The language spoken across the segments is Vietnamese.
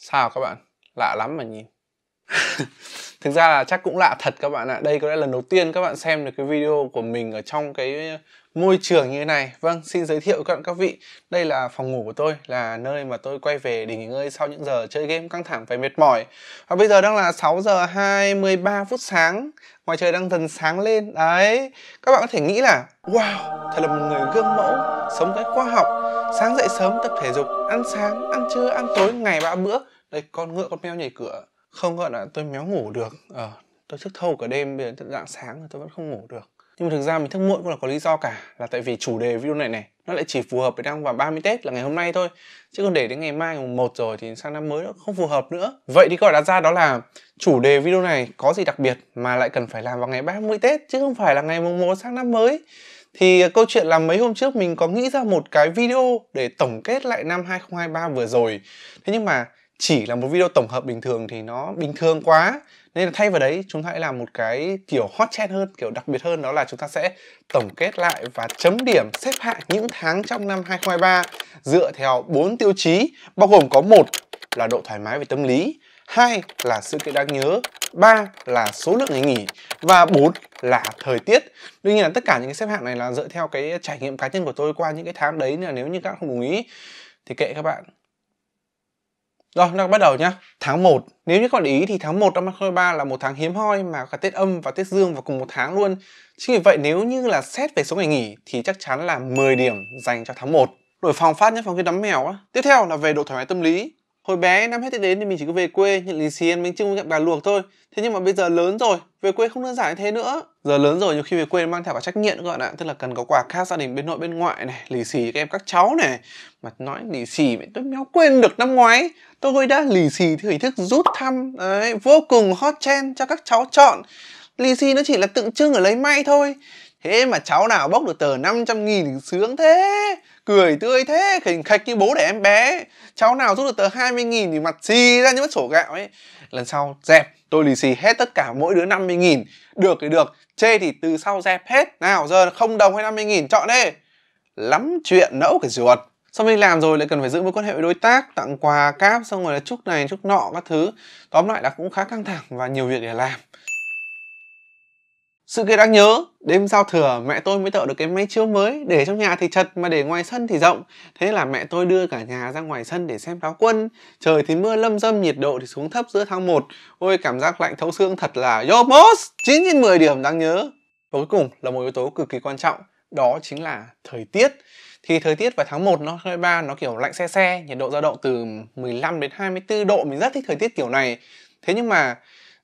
sao các bạn lạ lắm mà nhìn thực ra là chắc cũng lạ thật các bạn ạ đây có lẽ lần đầu tiên các bạn xem được cái video của mình ở trong cái môi trường như thế này vâng xin giới thiệu các các vị đây là phòng ngủ của tôi là nơi mà tôi quay về để nghỉ ngơi sau những giờ chơi game căng thẳng và mệt mỏi và bây giờ đang là 6 giờ 23 phút sáng ngoài trời đang dần sáng lên đấy các bạn có thể nghĩ là wow thật là một người gương mẫu sống cách khoa học sáng dậy sớm tập thể dục ăn sáng ăn trưa ăn tối ngày ba bữa đây con ngựa con mèo nhảy cửa không gọi là tôi méo ngủ được ờ à, tôi thức thâu cả đêm bây giờ dạng sáng rồi tôi vẫn không ngủ được nhưng mà thực ra mình thức muộn cũng là có lý do cả là tại vì chủ đề video này này nó lại chỉ phù hợp với đang vào 30 Tết là ngày hôm nay thôi chứ còn để đến ngày mai ngày mùng 1 rồi thì sang năm mới nó không phù hợp nữa vậy thì gọi đặt ra đó là chủ đề video này có gì đặc biệt mà lại cần phải làm vào ngày 30 Tết chứ không phải là ngày mùng 1 sang năm mới thì à, câu chuyện là mấy hôm trước mình có nghĩ ra một cái video để tổng kết lại năm 2023 vừa rồi thế nhưng mà chỉ là một video tổng hợp bình thường thì nó bình thường quá nên là thay vào đấy chúng ta hãy làm một cái kiểu hot trend hơn kiểu đặc biệt hơn đó là chúng ta sẽ tổng kết lại và chấm điểm xếp hạng những tháng trong năm 2023 dựa theo bốn tiêu chí bao gồm có một là độ thoải mái về tâm lý hai là sự kiện đáng nhớ ba là số lượng ngày nghỉ và bốn là thời tiết đương nhiên là tất cả những cái xếp hạng này là dựa theo cái trải nghiệm cá nhân của tôi qua những cái tháng đấy nên là nếu như các bạn không đồng ý thì kệ các bạn rồi, chúng ta bắt đầu nhé. Tháng 1, nếu như các bạn ý thì tháng 1 năm 2023 là một tháng hiếm hoi mà cả Tết âm và Tết dương vào cùng một tháng luôn. Chính vì vậy nếu như là xét về số ngày nghỉ thì chắc chắn là 10 điểm dành cho tháng 1. Đổi phòng phát nhé, phòng khi đắm mèo á. Tiếp theo là về độ thoải mái tâm lý. Hồi bé năm hết Tết đến thì mình chỉ có về quê nhận lì xì ăn bánh trưng với bà luộc thôi. Thế nhưng mà bây giờ lớn rồi, về quê không đơn giản như thế nữa. Giờ lớn rồi nhiều khi về quê mang theo cả trách nhiệm các bạn ạ, tức là cần có quà khác gia đình bên nội bên ngoại này, lì xì các em các cháu này. Mà nói lì xì mẹ tôi méo quên được năm ngoái. Tôi đã lì xì theo hình thức rút thăm, đấy, vô cùng hot trend cho các cháu chọn. Lì xì nó chỉ là tượng trưng ở lấy may thôi. Thế mà cháu nào bốc được tờ 500 nghìn thì sướng thế cười tươi thế khỉnh khạch như bố để em bé cháu nào rút được tờ 20 nghìn thì mặt xì ra như mất sổ gạo ấy lần sau dẹp tôi lì xì hết tất cả mỗi đứa 50 nghìn được thì được chê thì từ sau dẹp hết nào giờ không đồng hay 50 nghìn chọn đi lắm chuyện nẫu cái ruột xong mình làm rồi lại cần phải giữ mối quan hệ với đối tác tặng quà cáp xong rồi là chúc này chúc nọ các thứ tóm lại là cũng khá căng thẳng và nhiều việc để làm sự kiện đáng nhớ, đêm giao thừa mẹ tôi mới tạo được cái máy chiếu mới Để trong nhà thì chật mà để ngoài sân thì rộng Thế là mẹ tôi đưa cả nhà ra ngoài sân để xem pháo quân Trời thì mưa lâm râm nhiệt độ thì xuống thấp giữa tháng 1 Ôi cảm giác lạnh thấu xương thật là Yomos 9 trên 10 điểm đáng nhớ Và cuối cùng là một yếu tố cực kỳ quan trọng Đó chính là thời tiết thì thời tiết vào tháng 1 nó hơi ba nó kiểu lạnh xe xe nhiệt độ dao động từ 15 đến 24 độ mình rất thích thời tiết kiểu này thế nhưng mà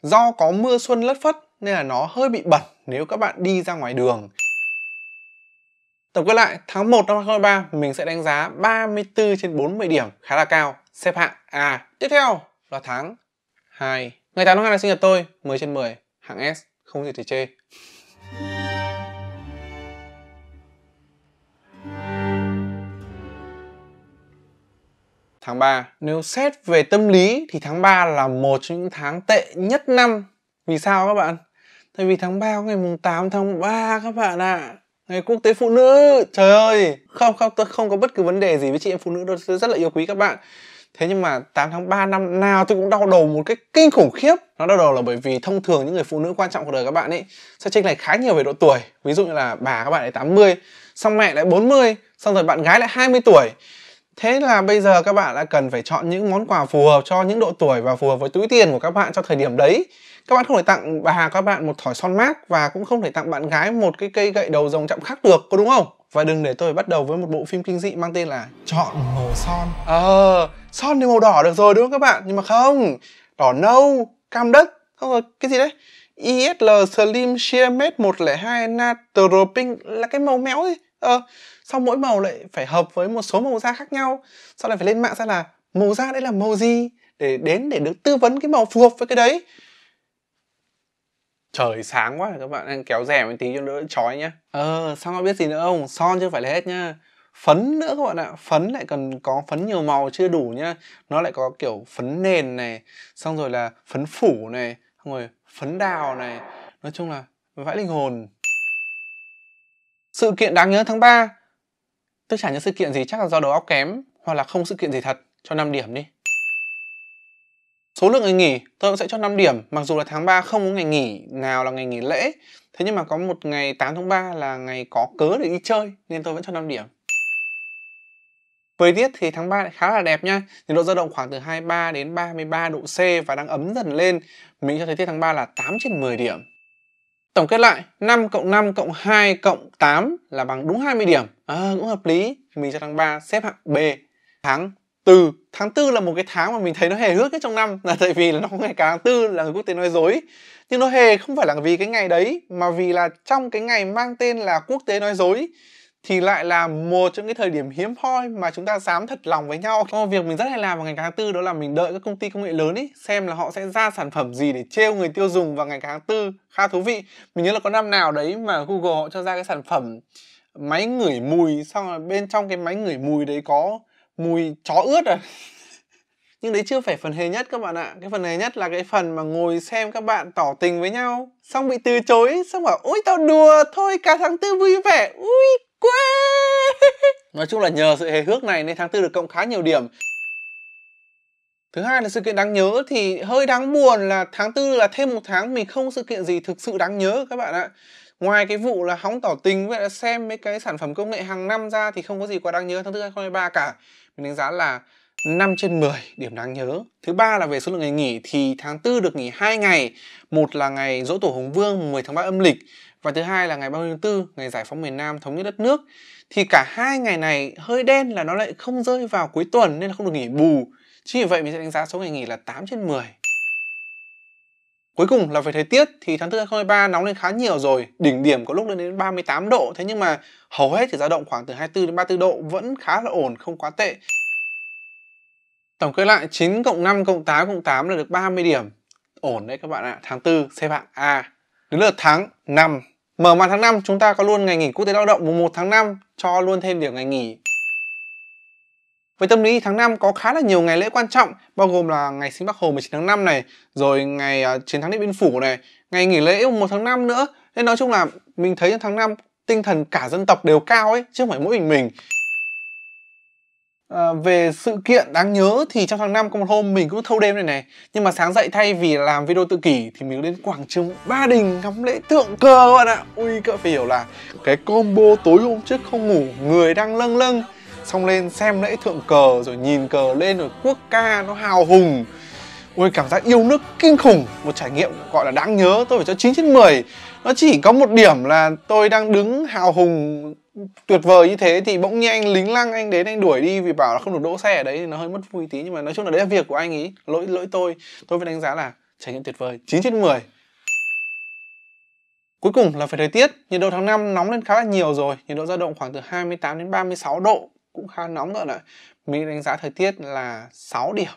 do có mưa xuân lất phất nên là nó hơi bị bẩn nếu các bạn đi ra ngoài đường. Tổng kết lại, tháng 1 năm 2023 mình sẽ đánh giá 34 trên 40 điểm khá là cao, xếp hạng A. Tiếp theo là tháng 2. Ngày 8 tháng 2 là sinh nhật tôi, 10 trên 10, hạng S, không gì thể chê. tháng 3. Nếu xét về tâm lý thì tháng 3 là một trong những tháng tệ nhất năm. Vì sao các bạn? Tại vì tháng 3 ngày mùng 8 tháng 3 các bạn ạ. À. Ngày quốc tế phụ nữ. Trời ơi, không không tôi không có bất cứ vấn đề gì với chị em phụ nữ đâu, tôi rất là yêu quý các bạn. Thế nhưng mà 8 tháng 3 năm nào tôi cũng đau đầu một cách kinh khủng khiếp. Nó đau đầu là bởi vì thông thường những người phụ nữ quan trọng của đời các bạn ấy sẽ chênh lệch khá nhiều về độ tuổi. Ví dụ như là bà các bạn ấy 80, xong mẹ lại 40, xong rồi bạn gái lại 20 tuổi Thế là bây giờ các bạn đã cần phải chọn những món quà phù hợp cho những độ tuổi và phù hợp với túi tiền của các bạn cho thời điểm đấy. Các bạn không thể tặng bà các bạn một thỏi son mát và cũng không thể tặng bạn gái một cái cây gậy đầu rồng chạm khắc được, có đúng không? Và đừng để tôi bắt đầu với một bộ phim kinh dị mang tên là Chọn màu son. Ờ, à, son thì màu đỏ được rồi đúng không các bạn? Nhưng mà không, đỏ nâu, cam đất, không rồi cái gì đấy? ISL Slim Shearmate 102 Natropic là cái màu méo gì? Ờ, à, sau mỗi màu lại phải hợp với một số màu da khác nhau sau lại phải lên mạng ra là màu da đấy là màu gì để đến để được tư vấn cái màu phù hợp với cái đấy trời sáng quá các bạn đang kéo rèm một tí cho đỡ chói nhá ờ sao mà biết gì nữa không son chưa phải là hết nhá phấn nữa các bạn ạ phấn lại cần có phấn nhiều màu chưa đủ nhá nó lại có kiểu phấn nền này xong rồi là phấn phủ này xong rồi phấn đào này nói chung là vãi linh hồn sự kiện đáng nhớ tháng 3 Tức chả những sự kiện gì chắc là do đầu óc kém hoặc là không sự kiện gì thật, cho 5 điểm đi. Số lượng ngày nghỉ tôi cũng sẽ cho 5 điểm, mặc dù là tháng 3 không có ngày nghỉ nào là ngày nghỉ lễ, thế nhưng mà có một ngày 8 tháng 3 là ngày có cớ để đi chơi nên tôi vẫn cho 5 điểm. Thời tiết thì tháng 3 khá là đẹp nha, nhiệt độ dao động khoảng từ 23 đến 33 độ C và đang ấm dần lên. Mình cho thời tiết tháng 3 là 8 trên 10 điểm. Tổng kết lại, 5 cộng 5 cộng 2 cộng 8 là bằng đúng 20 điểm. À, cũng hợp lý. Mình cho tháng 3 xếp hạng B. Tháng 4. Tháng 4 là một cái tháng mà mình thấy nó hề hước nhất trong năm là tại vì là nó có ngày tháng 4 là người quốc tế nói dối. Nhưng nó hề không phải là vì cái ngày đấy mà vì là trong cái ngày mang tên là quốc tế nói dối thì lại là một trong những thời điểm hiếm hoi mà chúng ta dám thật lòng với nhau. một việc mình rất hay làm vào ngành tháng tư đó là mình đợi các công ty công nghệ lớn ý xem là họ sẽ ra sản phẩm gì để trêu người tiêu dùng vào ngành tháng tư khá thú vị. Mình nhớ là có năm nào đấy mà Google họ cho ra cái sản phẩm máy ngửi mùi xong là bên trong cái máy ngửi mùi đấy có mùi chó ướt rồi. À. nhưng đấy chưa phải phần hề nhất các bạn ạ cái phần hề nhất là cái phần mà ngồi xem các bạn tỏ tình với nhau xong bị từ chối xong bảo ôi tao đùa thôi cả tháng tư vui vẻ ui quê nói chung là nhờ sự hề hước này nên tháng tư được cộng khá nhiều điểm Thứ hai là sự kiện đáng nhớ thì hơi đáng buồn là tháng tư là thêm một tháng mình không sự kiện gì thực sự đáng nhớ các bạn ạ. Ngoài cái vụ là hóng tỏ tình với là xem mấy cái sản phẩm công nghệ hàng năm ra thì không có gì quá đáng nhớ tháng tư 2023 cả. Mình đánh giá là 5 trên 10 điểm đáng nhớ. Thứ ba là về số lượng ngày nghỉ thì tháng tư được nghỉ 2 ngày. Một là ngày dỗ tổ Hùng Vương 10 tháng 3 âm lịch và thứ hai là ngày 30 tháng 4 ngày giải phóng miền Nam thống nhất đất nước thì cả hai ngày này hơi đen là nó lại không rơi vào cuối tuần nên là không được nghỉ bù chính vì vậy mình sẽ đánh giá số ngày nghỉ là 8 trên 10 Cuối cùng là về thời tiết thì tháng 4 2023 nóng lên khá nhiều rồi, đỉnh điểm có lúc lên đến 38 độ, thế nhưng mà hầu hết chỉ dao động khoảng từ 24 đến 34 độ vẫn khá là ổn, không quá tệ. Tổng kết lại 9 cộng 5 cộng 8 cộng 8 là được 30 điểm. Ổn đấy các bạn ạ, tháng 4 xếp hạng A. Đến lượt tháng 5 Mở màn tháng 5 chúng ta có luôn ngày nghỉ quốc tế lao động mùng 1 tháng 5 cho luôn thêm điểm ngày nghỉ. Với tâm lý tháng 5 có khá là nhiều ngày lễ quan trọng bao gồm là ngày sinh bác Hồ 19 tháng 5 này, rồi ngày à, chiến thắng Điện Biên Phủ này, ngày nghỉ lễ 1 tháng 5 nữa. Nên nói chung là mình thấy trong tháng 5 tinh thần cả dân tộc đều cao ấy chứ không phải mỗi mình mình. Ờ, về sự kiện đáng nhớ thì trong tháng 5 có một hôm mình cũng thâu đêm này này Nhưng mà sáng dậy thay vì làm video tự kỷ thì mình đến quảng trường Ba Đình ngắm lễ thượng cờ các bạn ạ Ui cỡ bạn phải hiểu là cái combo tối hôm trước không ngủ người đang lâng lâng Xong lên xem lễ thượng cờ rồi nhìn cờ lên rồi quốc ca nó hào hùng ui cảm giác yêu nước kinh khủng Một trải nghiệm gọi là đáng nhớ tôi phải cho 9 trên 10 Nó chỉ có một điểm là tôi đang đứng hào hùng tuyệt vời như thế thì bỗng nhiên anh lính lăng anh đến anh đuổi đi vì bảo là không được đỗ xe ở đấy thì nó hơi mất vui tí nhưng mà nói chung là đấy là việc của anh ý lỗi lỗi tôi tôi phải đánh giá là trải nghiệm tuyệt vời 9 trên 10 Cuối cùng là phải thời tiết, nhiệt độ tháng 5 nóng lên khá là nhiều rồi, nhiệt độ dao động khoảng từ 28 đến 36 độ, cũng khá nóng rồi đấy Mình đánh giá thời tiết là 6 điểm.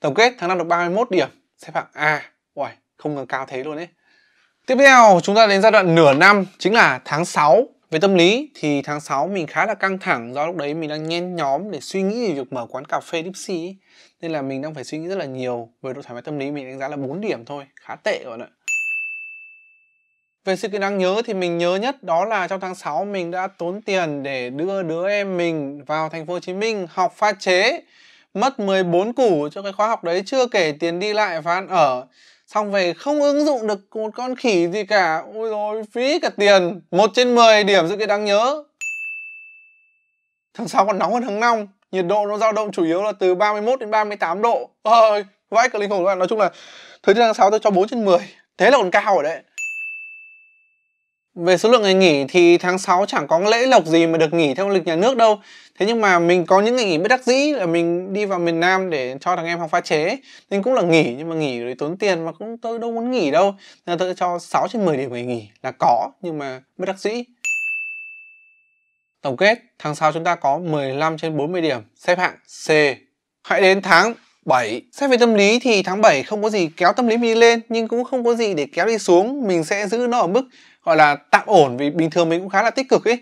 Tổng kết tháng 5 được 31 điểm, xếp hạng A. Uầy, không ngờ cao thế luôn ấy. Tiếp theo chúng ta đến giai đoạn nửa năm chính là tháng 6 về tâm lý thì tháng 6 mình khá là căng thẳng do lúc đấy mình đang nhen nhóm để suy nghĩ về việc mở quán cà phê Dipsy Nên là mình đang phải suy nghĩ rất là nhiều Về độ thoải mái tâm lý mình đánh giá là 4 điểm thôi Khá tệ bạn ạ về sự kiện đáng nhớ thì mình nhớ nhất đó là trong tháng 6 mình đã tốn tiền để đưa đứa em mình vào thành phố Hồ Chí Minh học pha chế mất 14 củ cho cái khóa học đấy chưa kể tiền đi lại và ăn ở xong về không ứng dụng được một con khỉ gì cả ôi rồi phí cả tiền một trên 10 điểm giữa kiện đáng nhớ tháng 6 còn nóng hơn tháng 5 nhiệt độ nó dao động chủ yếu là từ 31 đến 38 độ ơi vãi cả linh hồn các bạn nói chung là thời tiết tháng 6 tôi cho 4 trên 10 thế là còn cao rồi đấy về số lượng ngày nghỉ thì tháng 6 chẳng có lễ lộc gì mà được nghỉ theo lịch nhà nước đâu thế nhưng mà mình có những ngày nghỉ bất đắc dĩ là mình đi vào miền Nam để cho thằng em học pha chế nên cũng là nghỉ nhưng mà nghỉ rồi tốn tiền mà cũng tôi đâu muốn nghỉ đâu nên tôi cho 6 trên 10 điểm ngày nghỉ là có nhưng mà bất đắc dĩ Tổng kết, tháng 6 chúng ta có 15 trên 40 điểm, xếp hạng C. Hãy đến tháng 7 Xét về tâm lý thì tháng 7 không có gì kéo tâm lý mình lên nhưng cũng không có gì để kéo đi xuống mình sẽ giữ nó ở mức gọi là tạm ổn vì bình thường mình cũng khá là tích cực ấy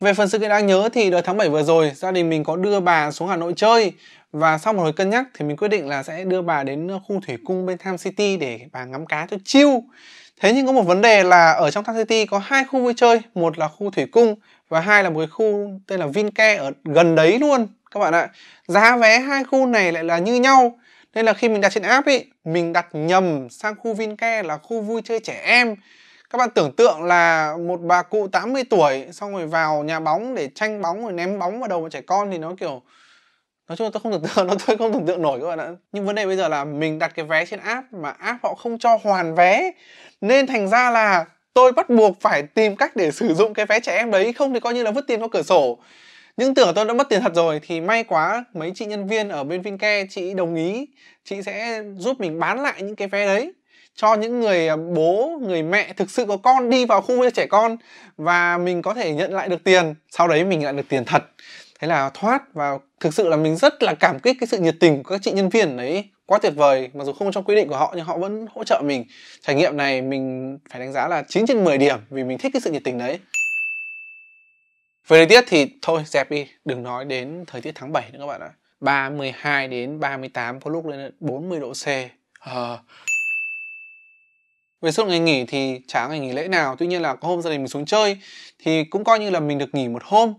về phần sự kiện đáng nhớ thì đợt tháng 7 vừa rồi gia đình mình có đưa bà xuống Hà Nội chơi và sau một hồi cân nhắc thì mình quyết định là sẽ đưa bà đến khu thủy cung bên Tham City để bà ngắm cá cho chiêu Thế nhưng có một vấn đề là ở trong Tham City có hai khu vui chơi, một là khu thủy cung và hai là một cái khu tên là Vincare ở gần đấy luôn các bạn ạ giá vé hai khu này lại là như nhau nên là khi mình đặt trên app ấy mình đặt nhầm sang khu Vincare là khu vui chơi trẻ em các bạn tưởng tượng là một bà cụ 80 tuổi xong rồi vào nhà bóng để tranh bóng rồi ném bóng vào đầu một trẻ con thì nó kiểu nói chung là tôi không tưởng tượng nó tôi không tưởng tượng nổi các bạn ạ nhưng vấn đề bây giờ là mình đặt cái vé trên app mà app họ không cho hoàn vé nên thành ra là tôi bắt buộc phải tìm cách để sử dụng cái vé trẻ em đấy không thì coi như là vứt tiền qua cửa sổ những tưởng tôi đã mất tiền thật rồi thì may quá mấy chị nhân viên ở bên Vinke chị đồng ý chị sẽ giúp mình bán lại những cái vé đấy cho những người à, bố người mẹ thực sự có con đi vào khu với trẻ con và mình có thể nhận lại được tiền sau đấy mình nhận được tiền thật thế là thoát và thực sự là mình rất là cảm kích cái sự nhiệt tình của các chị nhân viên đấy quá tuyệt vời mặc dù không trong quy định của họ nhưng họ vẫn hỗ trợ mình trải nghiệm này mình phải đánh giá là 9 trên 10 điểm vì mình thích cái sự nhiệt tình đấy về thời tiết thì thôi dẹp đi, đừng nói đến thời tiết tháng 7 nữa các bạn ạ. 32 đến 38 có lúc lên 40 độ C. À. Về suốt ngày nghỉ thì chả ngày nghỉ lễ nào, tuy nhiên là có hôm gia đình mình xuống chơi thì cũng coi như là mình được nghỉ một hôm.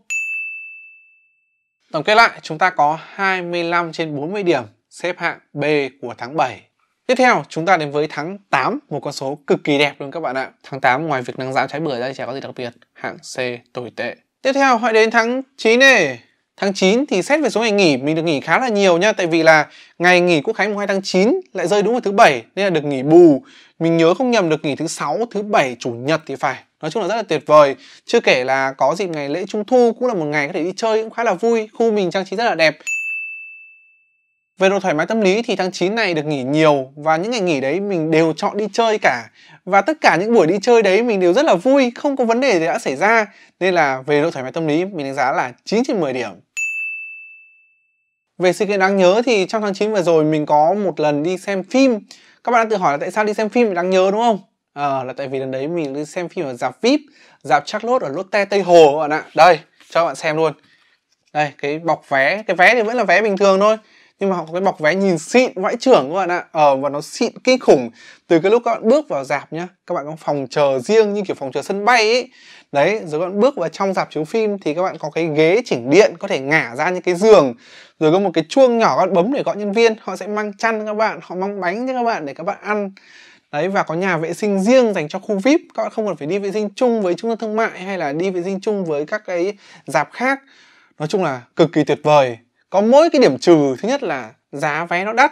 Tổng kết lại, chúng ta có 25 trên 40 điểm xếp hạng B của tháng 7. Tiếp theo, chúng ta đến với tháng 8, một con số cực kỳ đẹp luôn các bạn ạ. Tháng 8 ngoài việc nắng giáo trái bưởi ra thì chả có gì đặc biệt, hạng C tồi tệ. Tiếp theo hãy đến tháng 9 này. Tháng 9 thì xét về số ngày nghỉ mình được nghỉ khá là nhiều nha tại vì là ngày nghỉ quốc khánh mùng 2 tháng 9 lại rơi đúng vào thứ bảy nên là được nghỉ bù. Mình nhớ không nhầm được nghỉ thứ sáu, thứ bảy, chủ nhật thì phải. Nói chung là rất là tuyệt vời. Chưa kể là có dịp ngày lễ Trung thu cũng là một ngày có thể đi chơi cũng khá là vui. Khu mình trang trí rất là đẹp. Về độ thoải mái tâm lý thì tháng 9 này được nghỉ nhiều và những ngày nghỉ đấy mình đều chọn đi chơi cả. Và tất cả những buổi đi chơi đấy mình đều rất là vui, không có vấn đề gì đã xảy ra. Nên là về độ thoải mái tâm lý mình đánh giá là 9 trên 10 điểm. Về sự kiện đáng nhớ thì trong tháng 9 vừa rồi mình có một lần đi xem phim. Các bạn đang tự hỏi là tại sao đi xem phim đáng nhớ đúng không? À, là tại vì lần đấy mình đi xem phim ở dạp VIP, dạp Charlotte ở Lotte Tây Hồ các bạn ạ. Đây, cho các bạn xem luôn. Đây, cái bọc vé, cái vé thì vẫn là vé bình thường thôi nhưng mà họ có cái bọc vé nhìn xịn vãi trưởng các bạn ạ ờ và nó xịn kinh khủng từ cái lúc các bạn bước vào dạp nhá các bạn có phòng chờ riêng như kiểu phòng chờ sân bay ấy đấy rồi các bạn bước vào trong dạp chiếu phim thì các bạn có cái ghế chỉnh điện có thể ngả ra những cái giường rồi có một cái chuông nhỏ các bạn bấm để gọi nhân viên họ sẽ mang chăn các bạn họ mang bánh cho các bạn để các bạn ăn đấy và có nhà vệ sinh riêng dành cho khu vip các bạn không cần phải đi vệ sinh chung với trung tâm thương mại hay là đi vệ sinh chung với các cái dạp khác nói chung là cực kỳ tuyệt vời có mỗi cái điểm trừ thứ nhất là giá vé nó đắt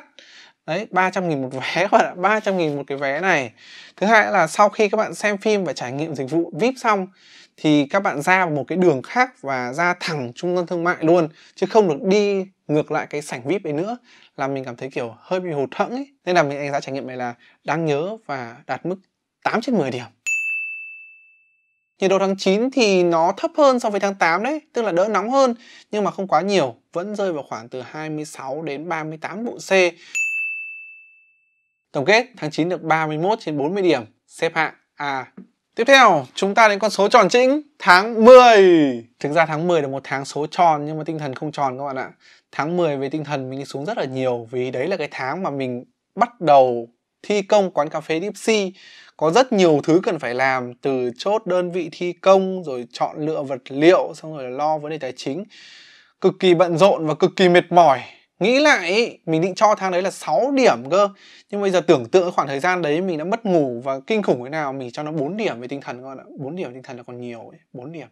đấy 300 nghìn một vé các bạn ạ 300 nghìn một cái vé này thứ hai là sau khi các bạn xem phim và trải nghiệm dịch vụ VIP xong thì các bạn ra một cái đường khác và ra thẳng trung tâm thương mại luôn chứ không được đi ngược lại cái sảnh VIP ấy nữa là mình cảm thấy kiểu hơi bị hụt hẫng ấy nên là mình đánh giá trải nghiệm này là đáng nhớ và đạt mức 8 trên 10 điểm Nhiệt độ tháng 9 thì nó thấp hơn so với tháng 8 đấy, tức là đỡ nóng hơn nhưng mà không quá nhiều, vẫn rơi vào khoảng từ 26 đến 38 độ C. Tổng kết tháng 9 được 31 trên 40 điểm, xếp hạng A. Tiếp theo, chúng ta đến con số tròn chỉnh tháng 10. Thực ra tháng 10 là một tháng số tròn nhưng mà tinh thần không tròn các bạn ạ. Tháng 10 về tinh thần mình đi xuống rất là nhiều vì đấy là cái tháng mà mình bắt đầu thi công quán cà phê Dipsy có rất nhiều thứ cần phải làm từ chốt đơn vị thi công rồi chọn lựa vật liệu xong rồi lo vấn đề tài chính cực kỳ bận rộn và cực kỳ mệt mỏi nghĩ lại mình định cho tháng đấy là 6 điểm cơ nhưng bây giờ tưởng tượng khoảng thời gian đấy mình đã mất ngủ và kinh khủng thế nào mình cho nó 4 điểm về tinh thần con ạ 4 điểm tinh thần là còn nhiều ấy. 4 điểm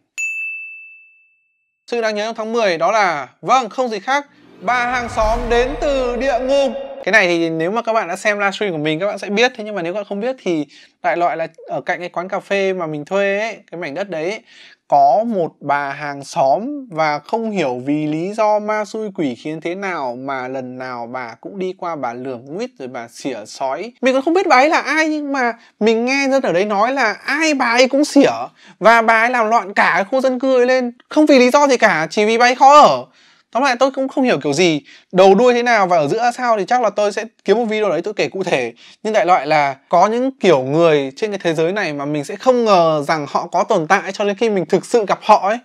sự đáng nhớ trong tháng 10 đó là vâng không gì khác ba hàng xóm đến từ địa ngục cái này thì nếu mà các bạn đã xem livestream của mình các bạn sẽ biết thế nhưng mà nếu các bạn không biết thì đại loại là ở cạnh cái quán cà phê mà mình thuê ấy, cái mảnh đất đấy có một bà hàng xóm và không hiểu vì lý do ma xui quỷ khiến thế nào mà lần nào bà cũng đi qua bà lườm nguyết rồi bà xỉa sói mình còn không biết bà ấy là ai nhưng mà mình nghe dân ở đấy nói là ai bà ấy cũng xỉa và bà ấy làm loạn cả khu dân cư ấy lên không vì lý do gì cả chỉ vì bà ấy khó ở tóm lại tôi cũng không hiểu kiểu gì đầu đuôi thế nào và ở giữa sao thì chắc là tôi sẽ kiếm một video đấy tôi kể cụ thể nhưng đại loại là có những kiểu người trên cái thế giới này mà mình sẽ không ngờ rằng họ có tồn tại cho đến khi mình thực sự gặp họ ấy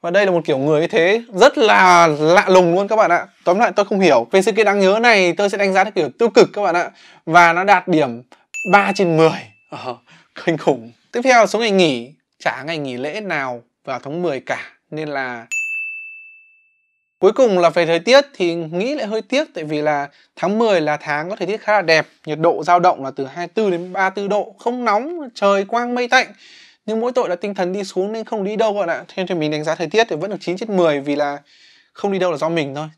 và đây là một kiểu người như thế rất là lạ lùng luôn các bạn ạ tóm lại tôi không hiểu về sự kiện đáng nhớ này tôi sẽ đánh giá theo kiểu tiêu cực các bạn ạ và nó đạt điểm 3 trên 10 ờ, kinh khủng tiếp theo là số ngày nghỉ chả ngày nghỉ lễ nào vào tháng 10 cả nên là Cuối cùng là về thời tiết thì nghĩ lại hơi tiếc tại vì là tháng 10 là tháng có thời tiết khá là đẹp, nhiệt độ dao động là từ 24 đến 34 độ, không nóng, trời quang mây tạnh. Nhưng mỗi tội là tinh thần đi xuống nên không đi đâu bạn ạ. Thế nên mình đánh giá thời tiết thì vẫn được 9 trên 10 vì là không đi đâu là do mình thôi.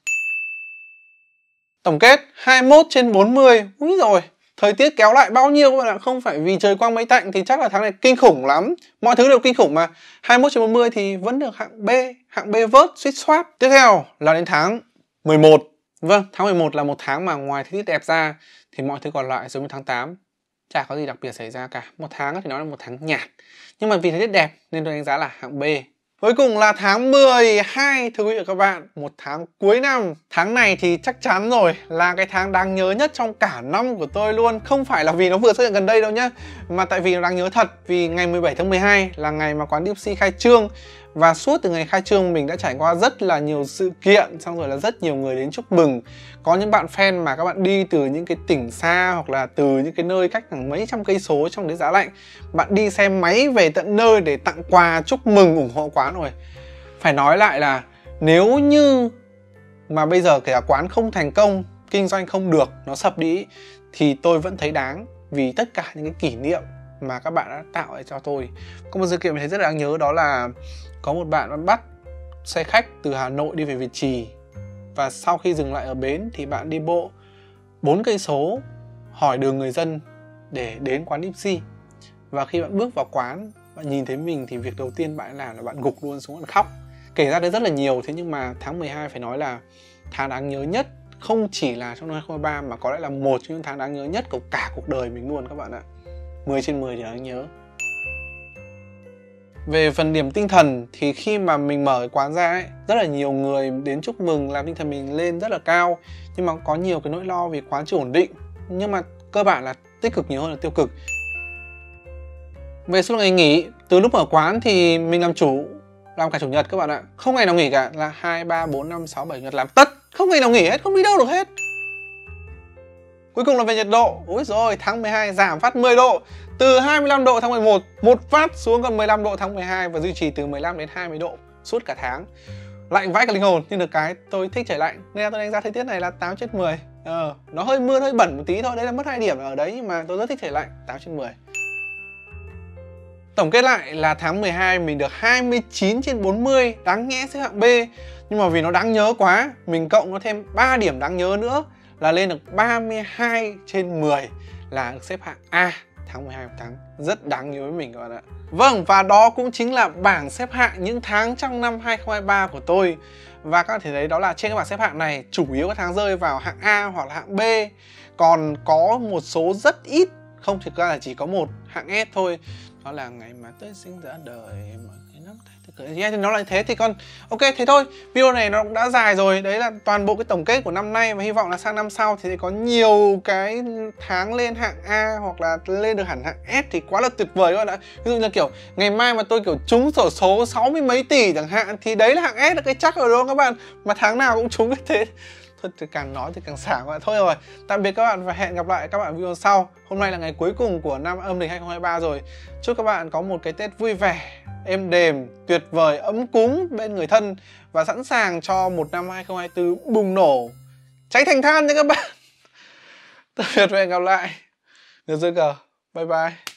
Tổng kết 21 trên 40. Úi rồi, thời tiết kéo lại bao nhiêu các bạn ạ không phải vì trời quang mây tạnh thì chắc là tháng này kinh khủng lắm mọi thứ đều kinh khủng mà 21 40 thì vẫn được hạng B hạng B vớt suýt swap tiếp theo là đến tháng 11 vâng tháng 11 là một tháng mà ngoài thời tiết đẹp ra thì mọi thứ còn lại giống như tháng 8 chả có gì đặc biệt xảy ra cả một tháng thì nó là một tháng nhạt nhưng mà vì thời tiết đẹp nên tôi đánh giá là hạng B Cuối cùng là tháng 12 thưa quý vị và các bạn, một tháng cuối năm. Tháng này thì chắc chắn rồi là cái tháng đáng nhớ nhất trong cả năm của tôi luôn. Không phải là vì nó vừa xuất hiện gần đây đâu nhá, mà tại vì nó đáng nhớ thật vì ngày 17 tháng 12 là ngày mà quán Deep Sea khai trương và suốt từ ngày khai trương mình đã trải qua rất là nhiều sự kiện xong rồi là rất nhiều người đến chúc mừng có những bạn fan mà các bạn đi từ những cái tỉnh xa hoặc là từ những cái nơi cách hàng mấy trăm cây số trong cái giá lạnh bạn đi xe máy về tận nơi để tặng quà chúc mừng ủng hộ quán rồi phải nói lại là nếu như mà bây giờ kể cả quán không thành công kinh doanh không được nó sập đi thì tôi vẫn thấy đáng vì tất cả những cái kỷ niệm mà các bạn đã tạo cho tôi có một sự kiện mình thấy rất là đáng nhớ đó là có một bạn bắt xe khách từ Hà Nội đi về Việt Trì và sau khi dừng lại ở bến thì bạn đi bộ bốn cây số hỏi đường người dân để đến quán Ipsy và khi bạn bước vào quán bạn nhìn thấy mình thì việc đầu tiên bạn làm là bạn gục luôn xuống bạn khóc kể ra đấy rất là nhiều thế nhưng mà tháng 12 phải nói là tháng đáng nhớ nhất không chỉ là trong năm 2023 mà có lẽ là một trong những tháng đáng nhớ nhất của cả cuộc đời mình luôn các bạn ạ 10 trên 10 thì đáng nhớ về phần điểm tinh thần thì khi mà mình mở cái quán ra ấy rất là nhiều người đến chúc mừng làm tinh thần mình lên rất là cao nhưng mà có nhiều cái nỗi lo vì quán chưa ổn định nhưng mà cơ bản là tích cực nhiều hơn là tiêu cực về số ngày nghỉ từ lúc mở quán thì mình làm chủ làm cả chủ nhật các bạn ạ không ngày nào nghỉ cả là hai ba bốn năm sáu bảy nhật làm tất không ngày nào nghỉ hết không đi đâu được hết Cuối cùng là về nhiệt độ, ôi rồi tháng 12 giảm phát 10 độ Từ 25 độ tháng 11, một phát xuống còn 15 độ tháng 12 và duy trì từ 15 đến 20 độ suốt cả tháng Lạnh vãi cả linh hồn, nhưng được cái tôi thích trời lạnh Nên tôi đánh giá thời tiết này là 8 trên 10 ờ, Nó hơi mưa, hơi bẩn một tí thôi, đấy là mất hai điểm ở đấy Nhưng mà tôi rất thích trời lạnh, 8 trên 10 Tổng kết lại là tháng 12 mình được 29 trên 40 đáng nhẽ xếp hạng B Nhưng mà vì nó đáng nhớ quá Mình cộng nó thêm 3 điểm đáng nhớ nữa là lên được 32 trên 10 là hạng xếp hạng A tháng 12 tháng rất đáng nhớ với mình các bạn ạ. Vâng và đó cũng chính là bảng xếp hạng những tháng trong năm 2023 của tôi. Và các bạn thể thấy đó là trên cái bảng xếp hạng này chủ yếu các tháng rơi vào hạng A hoặc là hạng B. Còn có một số rất ít, không thực ra là chỉ có một hạng S thôi. Đó là ngày mà tôi sinh ra đời mọi người năm tháng yeah, nó lại thế thì con ok thế thôi video này nó cũng đã dài rồi đấy là toàn bộ cái tổng kết của năm nay và hy vọng là sang năm sau thì sẽ có nhiều cái tháng lên hạng A hoặc là lên được hẳn hạng S thì quá là tuyệt vời các bạn ạ ví dụ như kiểu ngày mai mà tôi kiểu trúng sổ số 60 mấy tỷ chẳng hạn thì đấy là hạng S là cái chắc rồi đúng không các bạn mà tháng nào cũng trúng cái thế thôi thì càng nói thì càng xả các bạn thôi rồi tạm biệt các bạn và hẹn gặp lại các bạn video sau hôm nay là ngày cuối cùng của năm âm lịch 2023 rồi chúc các bạn có một cái tết vui vẻ êm đềm tuyệt vời ấm cúng bên người thân và sẵn sàng cho một năm 2024 bùng nổ cháy thành than nha các bạn tạm biệt và hẹn gặp lại người dư cờ bye bye